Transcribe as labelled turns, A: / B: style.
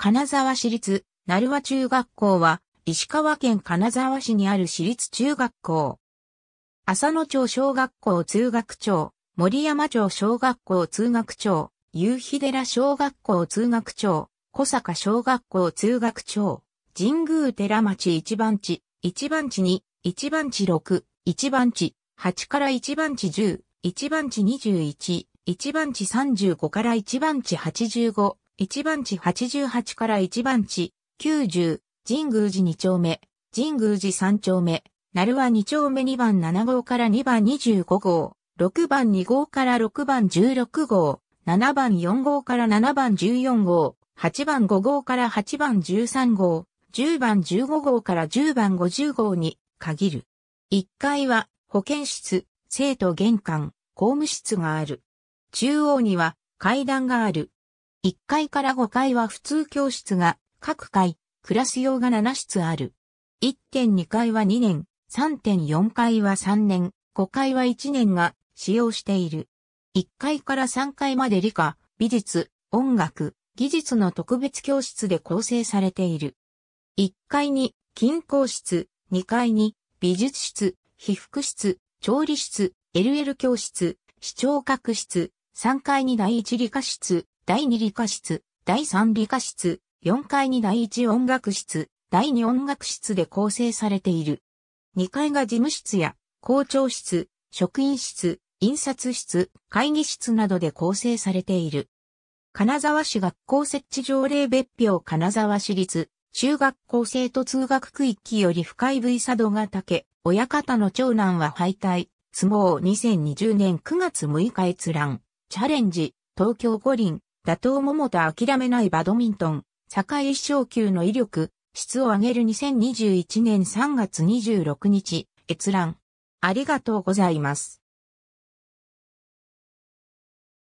A: 金沢市立、鳴和中学校は、石川県金沢市にある市立中学校。浅野町小学校通学長、森山町小学校通学長、夕日寺小学校通学長、小坂小学校通学長、神宮寺町一番地、一番地2、一番地6、一番地8から一番地10、一番地21、一番地35から一番地85、1番地88から1番地90、神宮寺2丁目、神宮寺3丁目、鳴は2丁目2番7号から2番25号、6番2号から6番16号、7番4号から7番14号、8番5号から8番13号、10番15号から10番50号に限る。1階は保健室、生徒玄関、公務室がある。中央には階段がある。1階から5階は普通教室が、各階、クラス用が7室ある。1.2階は2年、3.4階は3年、5階は1年が使用している。1階から3階まで理科、美術、音楽、技術の特別教室で構成されている。1階に、金工室、2階に、美術室、被服室、調理室、LL 教室、視聴覚室、3階に第一理科室、第2理科室、第3理科室、4階に第1音楽室、第2音楽室で構成されている。2階が事務室や校長室、職員室、印刷室、会議室などで構成されている。金沢市学校設置条例別表金沢市立、中学校生徒通学区域より深い部位佐渡ヶ岳、親方の長男は敗退、相撲2020年9月6日閲覧、チャレンジ、東京五輪、打倒桃田諦めないバドミントン、堺一昇級の威力、質を上げる2021年3月26日、閲覧。ありがとうございます。